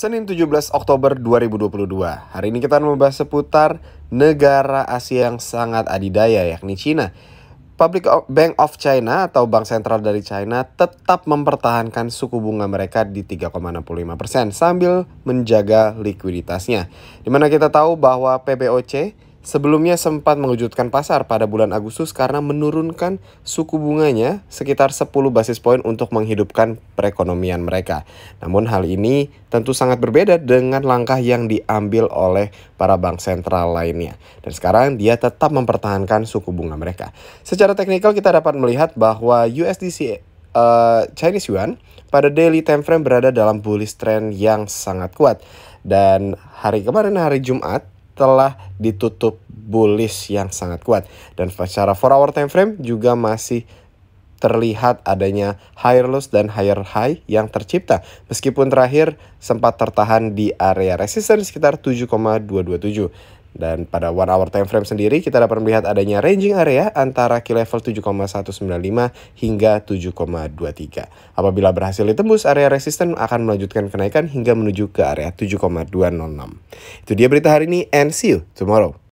Senin 17 Oktober 2022. Hari ini kita akan membahas seputar negara Asia yang sangat adidaya yakni China. Public Bank of China atau Bank Sentral dari China tetap mempertahankan suku bunga mereka di 3,65% sambil menjaga likuiditasnya. Dimana kita tahu bahwa PBOC Sebelumnya sempat mengejutkan pasar pada bulan Agustus karena menurunkan suku bunganya sekitar 10 basis poin untuk menghidupkan perekonomian mereka. Namun hal ini tentu sangat berbeda dengan langkah yang diambil oleh para bank sentral lainnya. Dan sekarang dia tetap mempertahankan suku bunga mereka. Secara teknikal kita dapat melihat bahwa USDC uh, eh, Chinese Yuan pada daily time frame berada dalam bullish trend yang sangat kuat. Dan hari kemarin hari Jumat setelah ditutup bullish yang sangat kuat. Dan secara 4 hour time frame juga masih terlihat adanya higher lows dan higher high yang tercipta. Meskipun terakhir sempat tertahan di area resistance sekitar 7,227. Dan pada one hour time frame sendiri kita dapat melihat adanya ranging area antara key level 7,195 hingga 7,23. Apabila berhasil ditembus, area resisten akan melanjutkan kenaikan hingga menuju ke area 7,206. Itu dia berita hari ini and see you tomorrow.